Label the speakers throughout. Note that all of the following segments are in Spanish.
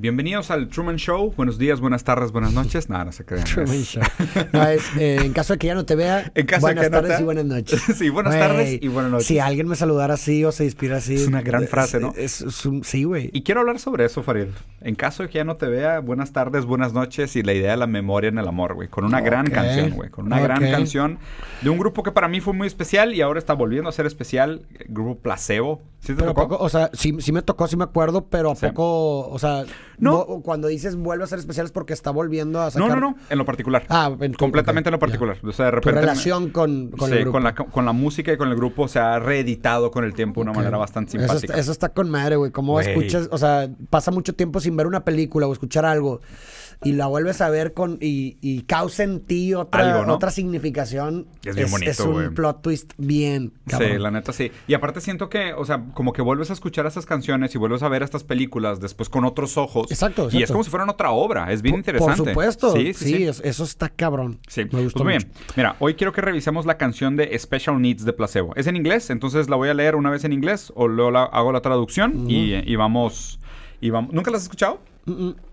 Speaker 1: Bienvenidos al Truman Show. Buenos días, buenas tardes, buenas noches. Nada, no se crean. Truman
Speaker 2: Show. Eh, en caso de que ya no te vea, buenas tardes y buenas noches. sí, buenas tardes y buenas noches. Si alguien me saludara así o se inspira así. Es una gran frase, ¿no? sí, güey. Y quiero hablar sobre eso, Farid.
Speaker 1: En caso de que ya no te vea, buenas tardes, buenas noches y la idea de la memoria en el amor, güey. Con una gran canción, güey. Con una gran canción de un grupo que para mí fue muy especial y ahora está volviendo a ser especial, grupo Placebo. ¿Sí te tocó?
Speaker 2: o sea, sí, me tocó, sí me acuerdo, pero a poco, o sea... No. Cuando dices vuelve a ser especiales porque está volviendo a sacar... No, no, no.
Speaker 1: En lo particular. Ah, Completamente en lo particular. O sea, de repente... Tu relación
Speaker 2: con, con sí, Con
Speaker 1: la, con la música y con el grupo se ha reeditado con el tiempo de una manera bastante simpática. Eso
Speaker 2: está, con madre, güey. Cómo escuchas... O sea, pasa mucho tiempo sin ver una película o escuchar algo y la vuelves a ver con y, y causa en ti otra, otra significación. Es bien bonito, Es un plot twist bien. Cabrón. Sí, la
Speaker 1: neta sí. Y aparte siento que, o sea, como que vuelves a escuchar esas canciones y vuelves a ver estas películas después con otros ojos. Exacto. Y es como si fueran otra obra. Es bien interesante. Por supuesto. Sí, sí,
Speaker 2: eso está cabrón. Sí. Me gustó pues muy bien.
Speaker 1: Mira, hoy quiero que revisemos la canción de Special Needs de Placebo. Es en inglés, entonces la voy a leer una vez en inglés o luego la, hago la traducción y, vamos, y vamos. ¿Nunca la has escuchado?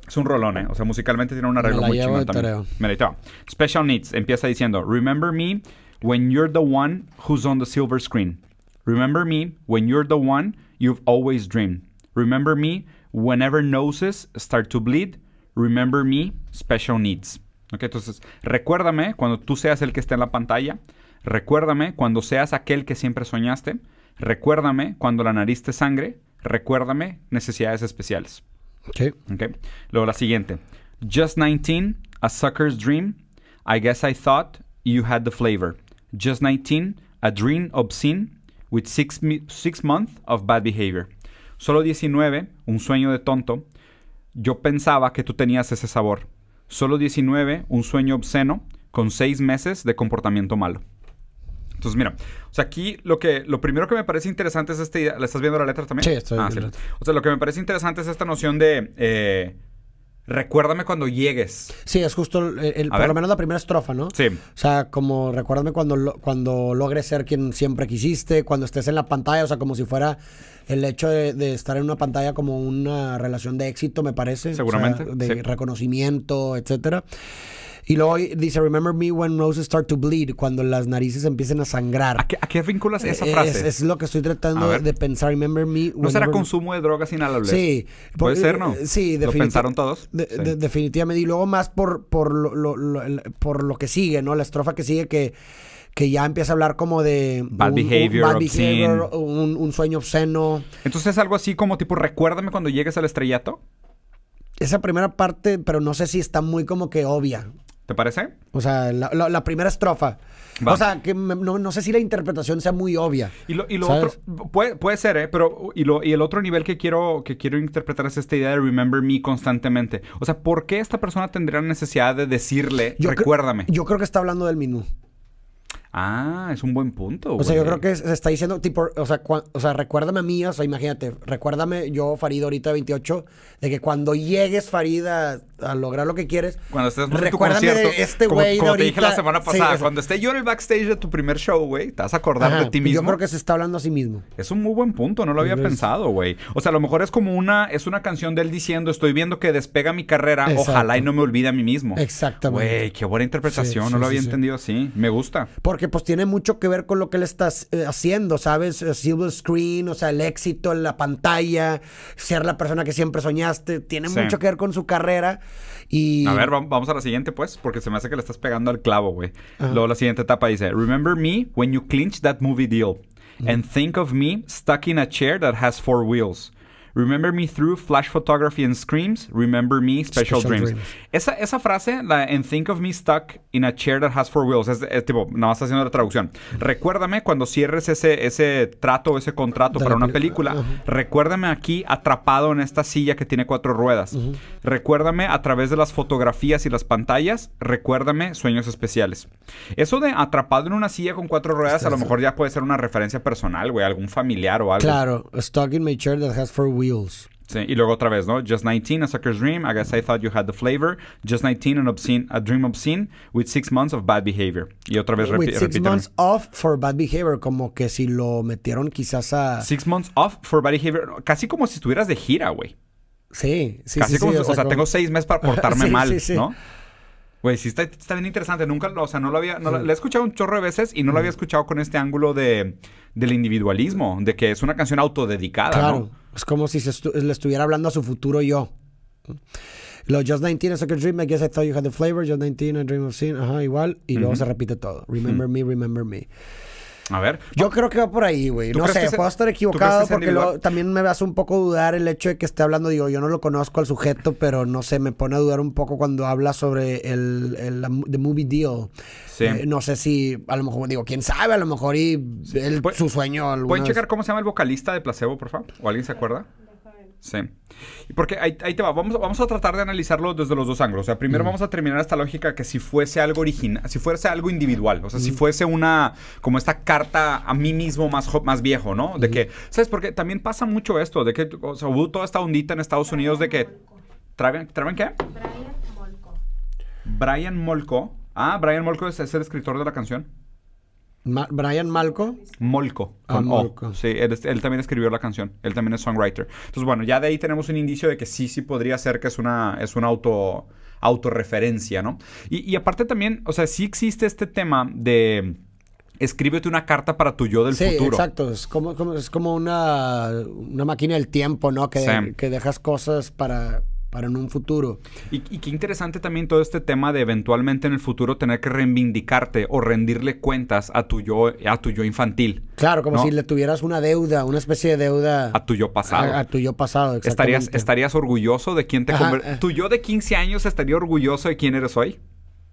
Speaker 1: Es un rolón, ¿eh? O sea, musicalmente tiene un arreglo muy chingón también. Mira, Special Needs empieza diciendo: Remember me when you're the one who's on the silver screen. Remember me when you're the one you've always dreamed. Remember me whenever noses start to bleed. Remember me, special needs. Ok, entonces, recuérdame cuando tú seas el que esté en la pantalla. Recuérdame cuando seas aquel que siempre soñaste. Recuérdame cuando la nariz te sangre. Recuérdame necesidades especiales. Okay. Luego la siguiente. Just 19, A Sucker's Dream. I guess I thought you had the flavor. Just 19, A Dream Obscene with six, six months of bad behavior. Solo 19, un sueño de tonto. Yo pensaba que tú tenías ese sabor. Solo 19, un sueño obsceno con seis meses de comportamiento malo. Entonces, mira, o sea, aquí lo que lo primero que me parece interesante es esta idea. estás viendo la letra también? Sí, estoy ah, viendo O sea, lo que me parece interesante es esta noción de eh, recuérdame cuando llegues.
Speaker 2: Sí, es justo por lo menos la primera estrofa, ¿no? Sí. O sea, como recuérdame cuando, cuando logres ser quien siempre quisiste, cuando estés en la pantalla, o sea, como si fuera el hecho de, estar en una pantalla como una relación de éxito, me parece. Seguramente. de reconocimiento, etcétera. Y luego dice, remember me when roses start to bleed, cuando las narices empiecen a sangrar. ¿A qué, vinculas eh, esa frase? Es, lo que estoy tratando de pensar, remember ¿No será consumo
Speaker 1: de drogas inhalables? Sí. Puede ser, ¿no? Eh, sí, definitivamente. ¿Lo pensaron todos?
Speaker 2: definitivamente. Y luego más por, por, lo, por lo que sigue, ¿no? La estrofa que sigue que que ya empieza a hablar como de bad behavior, bad behavior un, sueño obsceno.
Speaker 1: Entonces es algo así como tipo, recuérdame cuando llegues al estrellato.
Speaker 2: Esa primera parte, pero no sé si está muy como que obvia. ¿Te parece? O sea, la, primera estrofa. O sea, que no, sé si la interpretación sea muy obvia. Y lo, otro,
Speaker 1: puede, ser, ¿eh? Pero, y, lo, y el otro nivel que quiero, que quiero interpretar es esta idea de remember me constantemente. O sea, ¿por qué esta persona tendría necesidad de decirle, recuérdame?
Speaker 2: yo creo que está hablando del menú.
Speaker 1: Ah, es un buen punto.
Speaker 2: O sea, yo creo que se está diciendo, tipo, o sea, o sea, recuérdame a mí, o sea, imagínate, recuérdame yo, Farid, ahorita de 28, de que cuando llegues, Farid, a, lograr lo que quieres, cuando estés en este güey te dije la semana pasada, cuando
Speaker 1: esté yo en el backstage de tu primer show, güey, te vas a acordar de ti pues mismo. Yo creo que se está hablando a sí mismo. Es un muy buen punto, no lo había pensado, güey. O sea, a lo mejor es como una, es una canción de él diciendo, estoy viendo que despega mi carrera, ojalá y no me olvide a mí mismo. Exactamente. Güey, qué buena interpretación, no lo había entendido así. Me gusta.
Speaker 2: Porque pues tiene mucho que ver con lo que le estás eh, haciendo, ¿sabes? Eh, silver Screen, o sea, el éxito, en la pantalla, ser la persona que siempre soñaste, tiene mucho que ver con su carrera y... A ver,
Speaker 1: vamos a la siguiente pues, porque se me hace que le estás pegando al clavo, güey. Luego la siguiente etapa dice, Remember me when you clinch that movie deal. And think of me stuck in a chair that has four wheels. Remember Me Through Flash Photography and Screams, Remember Me Special, Dreams. Esa, esa frase, la en Think of Me Stuck in a Chair That Has Four Wheels, es, tipo, no vas haciendo la traducción. Recuérdame cuando cierres ese, ese trato, ese contrato para una película, recuérdame aquí atrapado en esta silla que tiene cuatro ruedas. Recuérdame a través de las fotografías y las pantallas, recuérdame sueños especiales. Eso de atrapado en una silla con cuatro ruedas, a lo mejor ya puede ser una referencia personal, güey, algún familiar o algo. Claro,
Speaker 2: stuck in my chair that has four wheels
Speaker 1: Sí, y luego otra vez, ¿no? Just 19, A Sucker's Dream, I Guess I Thought You Had the Flavor, Just 19, an obscene, A Dream Obscene, with Six Months of Bad Behavior. Y otra vez repito. Six Months
Speaker 2: Off for Bad Behavior, como que si lo metieron quizás a... Six
Speaker 1: Months Off for Bad Behavior, casi como si estuvieras de gira, güey.
Speaker 2: Sí, sí, casi sí. o, sea, tengo seis meses para portarme mal, ¿no?
Speaker 1: Güey, sí está, está, bien interesante. Nunca, o sea, no lo había... No la, he escuchado un chorro de veces y no lo había mm. escuchado con este ángulo de, del individualismo, de que es una canción autodedicada, claro. ¿no?
Speaker 2: Es como si se le estuviera hablando a su futuro yo. Lo Just 19 Soccer Dream, I guess I thought you had the flavor. Just 19, I dream of sin. Ajá, igual. Y luego se repite todo. Remember me, remember me. A ver. Yo creo que va por ahí, güey. No sé, puedo estar equivocado porque también me hace un poco dudar el hecho de que esté hablando. Digo, yo no lo conozco al sujeto, pero no sé, me pone a dudar un poco cuando habla sobre el, the Movie Deal. Sí. Eh, no sé si, a lo mejor, digo, quién sabe, a lo mejor y su sueño. ¿Pueden checar
Speaker 1: cómo se llama el vocalista de Placebo, por favor? ¿O alguien se acuerda? Sí. Porque ahí, te va, vamos, vamos a tratar de analizarlo desde los dos ángulos. O sea, primero vamos a terminar esta lógica que si fuese algo original, si fuese algo individual, o sea, si fuese una, como esta carta a mí mismo más, más viejo, ¿no? De que, ¿sabes? Porque también pasa mucho esto, de que, o sea, hubo toda esta ondita en Estados Unidos de que... ¿Traben qué? Brian Molko. Brian Molko. Ah, Brian Molko es el escritor de la canción. Brian Malco. Molco. Ah, sí, él, también escribió la canción. Él también es songwriter. Entonces, bueno, ya de ahí tenemos un indicio de que sí, sí podría ser que es una, es una auto, autorreferencia, ¿no? Y, aparte también, o sea, sí existe este tema de escríbete una carta para tu yo del sí, Exacto,
Speaker 2: es como, es como una, máquina del tiempo, ¿no? Que, que dejas cosas para, para en un futuro.
Speaker 1: Y, qué interesante también todo este tema de eventualmente en el futuro tener que reivindicarte o rendirle cuentas a tu yo, a tu yo infantil. Claro, como si
Speaker 2: le tuvieras una deuda, una especie de deuda.
Speaker 1: A tu yo pasado. A,
Speaker 2: tu yo pasado, exactamente. ¿Estarías,
Speaker 1: estarías orgulloso de quién
Speaker 2: te convertiste? Eh. ¿Tu
Speaker 1: yo de 15 años estaría orgulloso de quién eres hoy?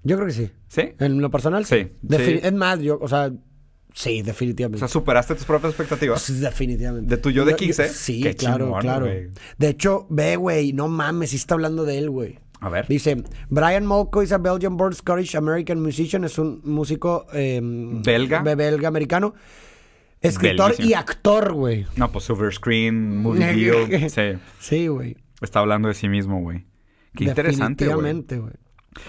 Speaker 2: Yo creo que sí. ¿Sí? En lo personal, sí. sí. Es más, yo, o sea, Sí, definitivamente. O sea, superaste tus propias expectativas. Sí, definitivamente. De tu yo de 15. sí, claro, claro. De hecho, ve, güey, no mames, sí está hablando de él, güey. A ver. Dice, Brian Molko is a Belgian-born Scottish-American musician. Es un músico... Em, belga. Belga-americano. Escritor y actor,
Speaker 1: güey. No, pues Silver Screen, Movie Deal. sí. Sí, güey. Está hablando de sí mismo, güey. Qué interesante, güey. Definitivamente, güey.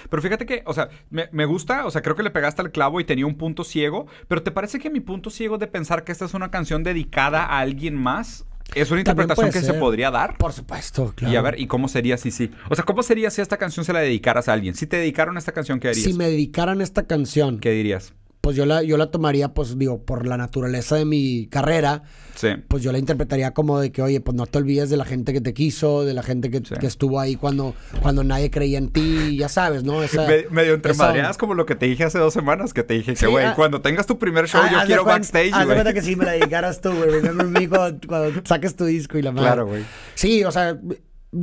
Speaker 1: Pero fíjate que, o sea, me, gusta, o sea, creo que le pegaste al clavo y tenía un punto ciego, pero ¿te parece que mi punto ciego de pensar que esta es una canción dedicada a alguien más? Es una interpretación que se podría dar. Por
Speaker 2: supuesto, claro. Y a ver, ¿y
Speaker 1: cómo sería si sí? O sea, ¿cómo sería si esta canción se la dedicaras a alguien? Si te dedicaron a esta canción, ¿qué dirías? Si me
Speaker 2: dedicaran esta
Speaker 1: canción. ¿Qué dirías?
Speaker 2: pues yo la, yo la tomaría, pues digo, por la naturaleza de mi carrera, sí. pues yo la interpretaría como de que, oye, pues no te olvides de la gente que te quiso, de la gente que, estuvo ahí cuando, cuando nadie creía en ti, ya sabes, ¿no? medio, entre
Speaker 1: como lo que te dije hace dos semanas, que te dije que, güey, ah, cuando tengas tu primer show, ah, yo quiero backstage, güey. cuenta que
Speaker 2: sí me la dedicaras tú, güey, cuando, saques tu disco y la madre. Claro, güey. Sí, o sea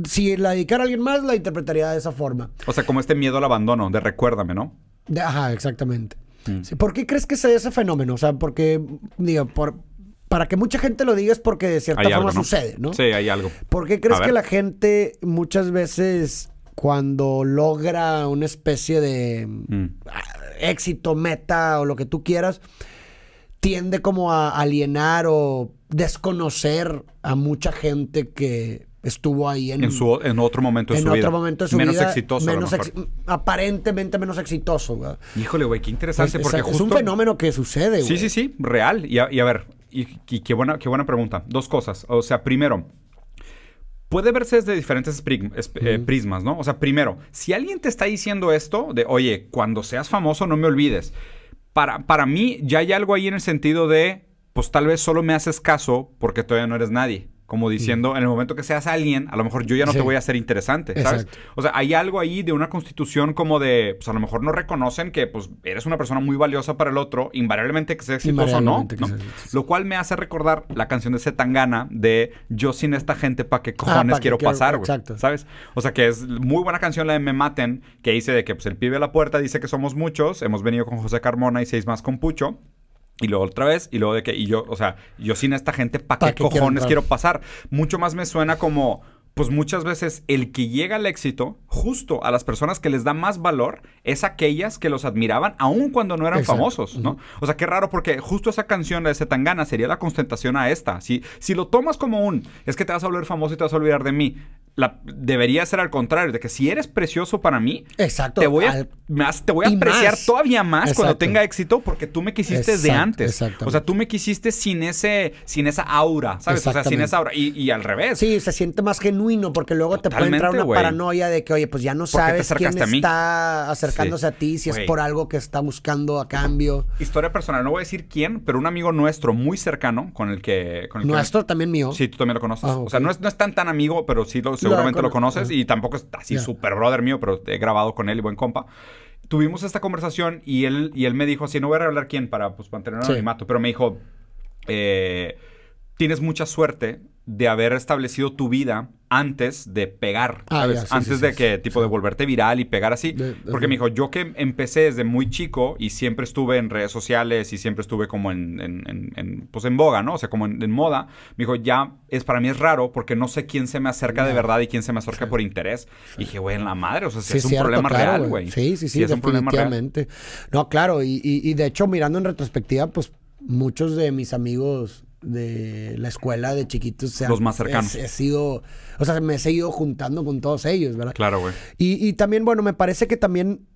Speaker 2: si la dedicara a alguien más, la interpretaría de esa forma.
Speaker 1: O sea, como este miedo al abandono, de recuérdame, ¿no?
Speaker 2: ajá, exactamente. Mm. ¿Por qué crees que se ese fenómeno? O sea, porque, digo, por, para que mucha gente lo diga es porque de cierta forma sucede, ¿no? Sí, hay algo. ¿Por qué crees que la gente muchas veces cuando logra una especie de mm. ah, éxito, meta o lo que tú quieras, tiende como a alienar o desconocer a mucha gente que estuvo ahí en, su,
Speaker 1: en otro momento de su vida. momento de su menos Exitoso, menos
Speaker 2: aparentemente menos exitoso.
Speaker 1: Híjole, güey, qué interesante. Es, porque un
Speaker 2: fenómeno que sucede, güey. Sí,
Speaker 1: sí, sí, real. Y a, ver, y, qué, buena, qué buena pregunta. Dos cosas. O sea, primero, puede verse desde diferentes eh, prismas, ¿no? O sea, primero, si alguien te está diciendo esto de, oye, cuando seas famoso no me olvides. Para, para mí ya hay algo ahí en el sentido de, pues tal vez solo me haces caso porque todavía no eres nadie. Como diciendo, en el momento que seas alguien, a lo mejor yo ya no te voy a ser interesante, ¿sabes? O sea, hay algo ahí de una constitución como de, pues a lo mejor no reconocen que pues eres una persona muy valiosa para el otro, invariablemente que sea exitoso o no, Lo cual me hace recordar la canción de Zetangana de Yo sin esta gente, ¿pa' qué ah, cojones quiero pasar, güey? Exacto. ¿Sabes? O sea, que es muy buena canción la de Me Maten, que dice de que pues el pibe a la puerta dice que somos muchos, hemos venido con José Carmona y seis más con Pucho. Y luego otra vez, y luego de que, y yo, o sea, yo sin esta gente, ¿para ¿Pa qué, cojones quiero, pasar? Mucho más me suena como, pues muchas veces el que llega al éxito, justo a las personas que les da más valor, es aquellas que los admiraban aun cuando no eran famosos, ¿no? O sea, qué raro porque justo esa canción de de gana sería la constentación a esta. Si, si lo tomas como un, es que te vas a volver famoso y te vas a olvidar de mí, debería ser al contrario, de que si eres precioso para mí,
Speaker 2: Exacto, te voy a,
Speaker 1: más, te voy a apreciar todavía más cuando tenga éxito porque tú me quisiste de antes. O sea, tú me quisiste sin ese, sin esa aura, ¿sabes? O sea, sin esa aura. Y, al
Speaker 2: revés. Sí, se siente más genuino porque luego te puede entrar una paranoia de que, oye, pues ya no sabes quién está acercándose a ti, si es por algo que está buscando a cambio.
Speaker 1: Historia personal, no voy a decir quién, pero un amigo nuestro muy cercano con el que... ¿Nuestro?
Speaker 2: ¿También mío? Sí,
Speaker 1: tú también lo conoces. Ah, o sea, no es, no es tan tan amigo, pero sí lo seguramente lo conoces y tampoco es así super brother mío, pero he grabado con él y buen compa. Tuvimos esta conversación y él, y él me dijo, así no voy a hablar quién para pues, mantener un animato, pero me dijo, eh, tienes mucha suerte de haber establecido tu vida antes de pegar, ah, antes de que, tipo, de volverte viral y pegar así. Porque me dijo, yo que empecé desde muy chico y siempre estuve en redes sociales y siempre estuve como en, pues en boga, ¿no? O sea, como en, moda. Me dijo, ya, es para mí es raro porque no sé quién se me acerca de verdad y quién se me acerca por interés. Y dije, güey, en la madre, o sea, si es un problema real, güey. Sí, sí, sí, definitivamente.
Speaker 2: No, claro, y de hecho, mirando en retrospectiva, pues muchos de mis amigos de la escuela de chiquitos. sea, los más cercanos. He, sido, o sea, me he seguido juntando con todos ellos, ¿verdad? Claro, güey. Y, también, bueno, me parece que también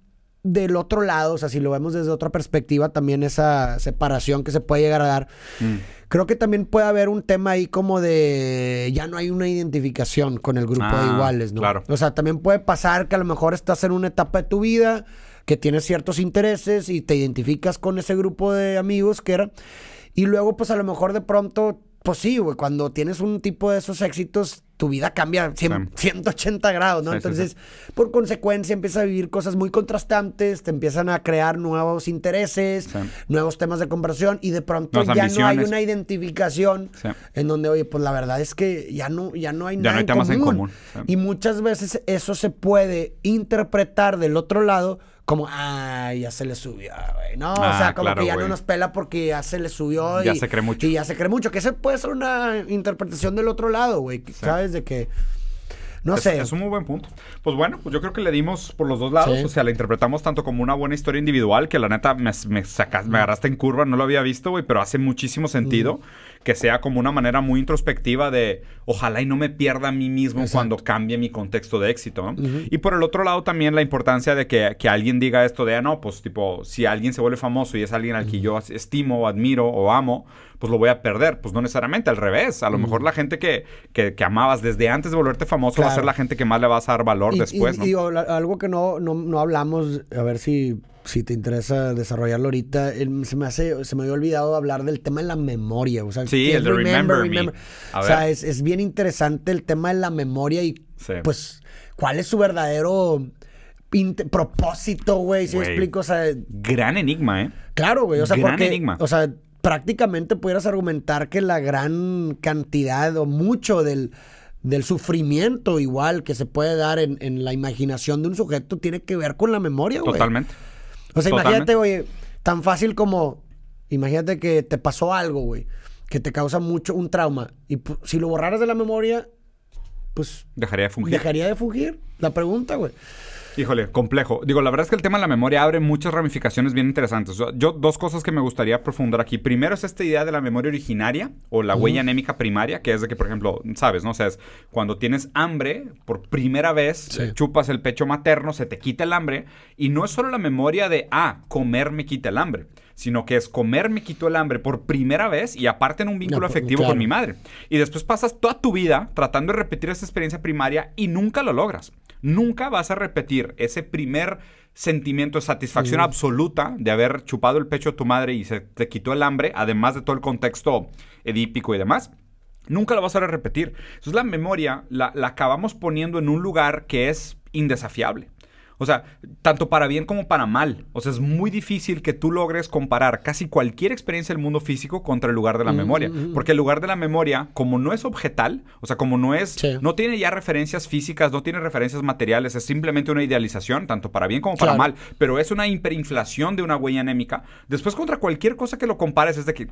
Speaker 2: del otro lado, o sea, si lo vemos desde otra perspectiva, también esa separación que se puede llegar a dar. Mm. Creo que también puede haber un tema ahí como de ya no hay una identificación con el grupo de ah, iguales, ¿no? Claro. O sea, también puede pasar que a lo mejor estás en una etapa de tu vida que tienes ciertos intereses y te identificas con ese grupo de amigos que era y luego, pues a lo mejor de pronto, pues sí, güey, cuando tienes un tipo de esos éxitos, tu vida cambia 180 grados, ¿no? Entonces, por consecuencia, empiezas a vivir cosas muy contrastantes, te empiezan a crear nuevos intereses, nuevos temas de conversión y de pronto ya no hay una identificación en donde, oye, pues la verdad es que ya no, ya no hay nada en, común. Y muchas veces eso se puede interpretar del otro lado como, ay, ah, ya se le subió, güey. No, o ah, sea, como que ya no nos pela porque ya se le subió. y, ya se cree mucho. Que se puede ser una interpretación del otro lado, güey. ¿Sabes? De que... No sé. Es un muy buen
Speaker 1: punto. Pues bueno, pues yo creo que le dimos por los dos lados. O sea, la interpretamos tanto como una buena historia individual, que la neta me, me, sacas, me agarraste en curva, no lo había visto, güey, pero hace muchísimo sentido que sea como una manera muy introspectiva de ojalá y no me pierda a mí mismo cuando cambie mi contexto de éxito. Y por el otro lado también la importancia de que, alguien diga esto de, ah, no, pues tipo, si alguien se vuelve famoso y es alguien al que yo estimo, admiro o amo, pues lo voy a perder. Pues no necesariamente, al revés. A lo mejor la gente que, que, amabas desde antes de volverte famoso va a ser la gente que más le vas a dar valor después. Y,
Speaker 2: algo que no, no hablamos, a ver si si te interesa desarrollarlo ahorita, em, se me hace, se me había olvidado hablar del tema de la memoria. sea, sí, el remember, O sea, es, bien interesante el tema de la memoria y pues, ¿cuál es su verdadero propósito, güey? Si explico, o sea.
Speaker 1: Gran enigma, ¿eh?
Speaker 2: Claro, güey. O sea, O sea, prácticamente pudieras argumentar que la gran cantidad o mucho del del sufrimiento igual que se puede dar en, en, la imaginación de un sujeto tiene que ver con la memoria, güey. Totalmente. O sea, imagínate, güey, tan fácil como, imagínate que te pasó algo, güey, que te causa mucho un trauma. Y si lo borraras de la memoria, pues... Dejaría de fugir. Dejaría de fugir la pregunta, güey.
Speaker 1: Híjole, complejo. Digo, la verdad es que el tema de la memoria abre muchas ramificaciones bien interesantes. yo, dos cosas que me gustaría profundizar aquí. Primero es esta idea de la memoria originaria o la huella anémica primaria, que es de que, por ejemplo, sabes, ¿no? O sea, es cuando tienes hambre, por primera vez chupas el pecho materno, se te quita el hambre. Y no es solo la memoria de, ah, comer me quita el hambre sino que es comer me quitó el hambre por primera vez y aparte en un vínculo afectivo con mi madre. Y después pasas toda tu vida tratando de repetir esa experiencia primaria y nunca lo logras. Nunca vas a repetir ese primer sentimiento de satisfacción absoluta de haber chupado el pecho de tu madre y se te quitó el hambre, además de todo el contexto edípico y demás. Nunca lo vas a repetir. Entonces la memoria la acabamos poniendo en un lugar que es indesafiable. O sea, tanto para bien como para mal. O sea, es muy difícil que tú logres comparar casi cualquier experiencia del mundo físico contra el lugar de la mm, memoria. Mm, mm. porque el lugar de la memoria, como no es objetal, o sea, como no es, no tiene ya referencias físicas, no tiene referencias materiales, es simplemente una idealización, tanto para bien como para mal. Pero es una hiperinflación de una huella anémica. Después, contra cualquier cosa que lo compares, es de que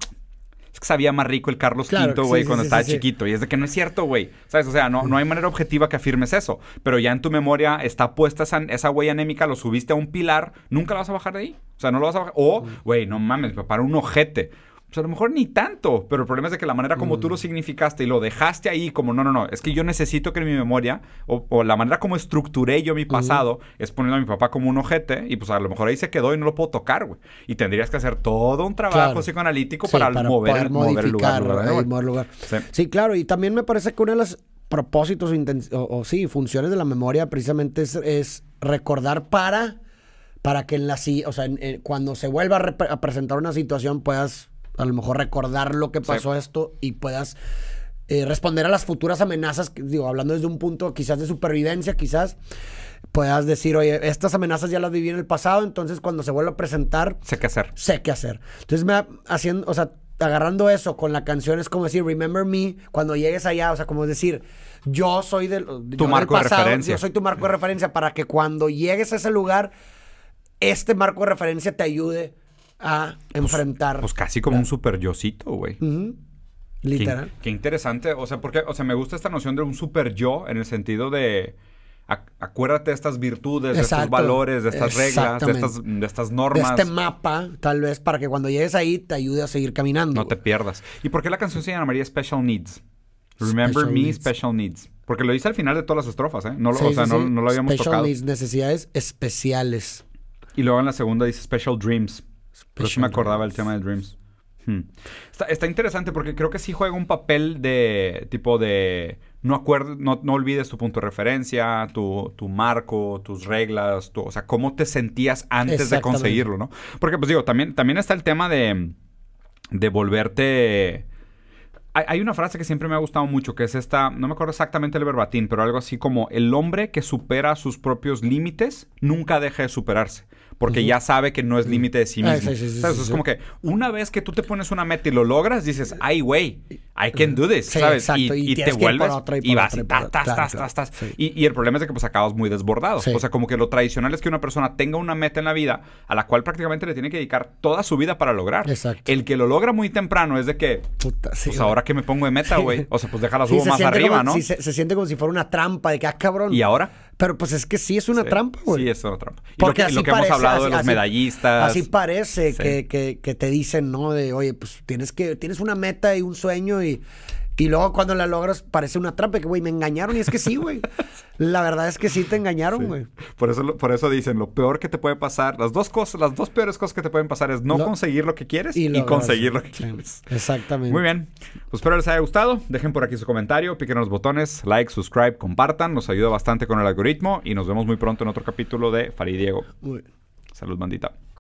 Speaker 1: es que sabía más rico el Carlos V, güey, cuando estaba chiquito. Y es de que no es cierto, güey. ¿Sabes? O sea, no, no hay manera objetiva que afirmes eso. Pero ya en tu memoria está puesta esa, güey huella anémica, lo subiste a un pilar, nunca la vas a bajar de ahí. O sea, no lo vas a bajar. O, güey, no mames, para un ojete. Pues, a lo mejor ni tanto, pero el problema es de que la manera como tú lo mm. significaste y lo dejaste ahí como, no, no, no, es que yo necesito que mi memoria o, la manera como estructuré yo mi pasado es poniendo a mi papá como un ojete y pues a lo mejor ahí se quedó y no lo puedo tocar, güey. Y tendrías que hacer todo un trabajo psicoanalítico para, mover, poder mover el lugar.
Speaker 2: Sí. claro, y también me parece que uno de los propósitos o, o, sí, funciones de la memoria precisamente es, recordar para, para que en la, o sea, cuando se vuelva a, presentar una situación puedas a lo mejor recordar lo que pasó esto y puedas eh, responder a las futuras amenazas, digo, hablando desde un punto quizás de supervivencia, quizás puedas decir, oye, estas amenazas ya las viví en el pasado, entonces cuando se vuelva a presentar... Sé qué hacer. Sé qué hacer. Entonces me haciendo, o sea, agarrando eso con la canción es como decir, remember me, cuando llegues allá, o sea, como decir, yo soy del... Tu marco de referencia. Yo soy tu marco de referencia para que cuando llegues a ese lugar, este marco de referencia te ayude a pues, enfrentar. Pues
Speaker 1: casi como un super yocito, güey. Literal. Qué, interesante. O sea, porque, o sea, me gusta esta noción de un super yo en el sentido de. Acuérdate de estas virtudes, de estos valores, de estas reglas, de estas, normas. este
Speaker 2: mapa, tal vez, para que cuando llegues ahí te ayude a seguir caminando. No te pierdas. ¿Y por qué la canción se llamaría
Speaker 1: Special Needs? Remember Me, Special Needs. Porque lo dice al final de todas las estrofas, ¿eh? No lo, o sea, no, lo habíamos tocado. Special Needs, necesidades especiales. Y luego en la segunda dice Special Dreams. Pero pues sí me acordaba el tema de Dreams. Hmm. Está, interesante porque creo que sí juega un papel de tipo de no, acuerdo, no, olvides tu punto de referencia, tu, marco, tus reglas, o sea, cómo te sentías antes de conseguirlo, ¿no? Porque pues digo, también, también está el tema de, volverte... Hay, hay una frase que siempre me ha gustado mucho, que es esta, no me acuerdo exactamente el verbatim, pero algo así como, el hombre que supera sus propios límites nunca deja de superarse porque ya sabe que no es límite de sí ah, mismo. sí, es como que una vez que tú te pones una meta y lo logras, dices, ay, güey, I can do this, ¿sabes? Y, te vuelves y, vas y tas, tas, ta, tas, tas, Y, el problema es de que pues acabas muy desbordado. O sea, como que lo tradicional es que una persona tenga una meta en la vida a la cual prácticamente le tiene que dedicar toda su vida para lograr. Exacto. El que lo logra muy temprano es de que, pues ahora que me pongo de meta, güey, o sea, pues déjala subo más arriba, ¿no? Se,
Speaker 2: se siente como si fuera una trampa de que, ah, cabrón. ¿Y ahora? Pero pues es que sí es una trampa, güey. Sí, es una trampa. Porque lo que, hemos hablado de los medallistas. Así parece que, que, te dicen, ¿no? De, oye, pues tienes que, tienes una meta y un sueño y, y luego cuando la logras parece una trampa, que güey, me engañaron y es que sí, güey. La verdad es que sí te engañaron, güey.
Speaker 1: Por eso por eso dicen, lo peor que te puede pasar, las dos cosas, las dos peores cosas que te pueden pasar es no conseguir lo que quieres y, conseguir lo que quieres.
Speaker 2: Exactamente.
Speaker 1: Muy bien. Pues espero les haya gustado. Dejen por aquí su comentario, piquen los botones, like, subscribe, compartan, nos ayuda bastante con el algoritmo y nos vemos muy pronto en otro capítulo de Farid Diego. Salud, bandita.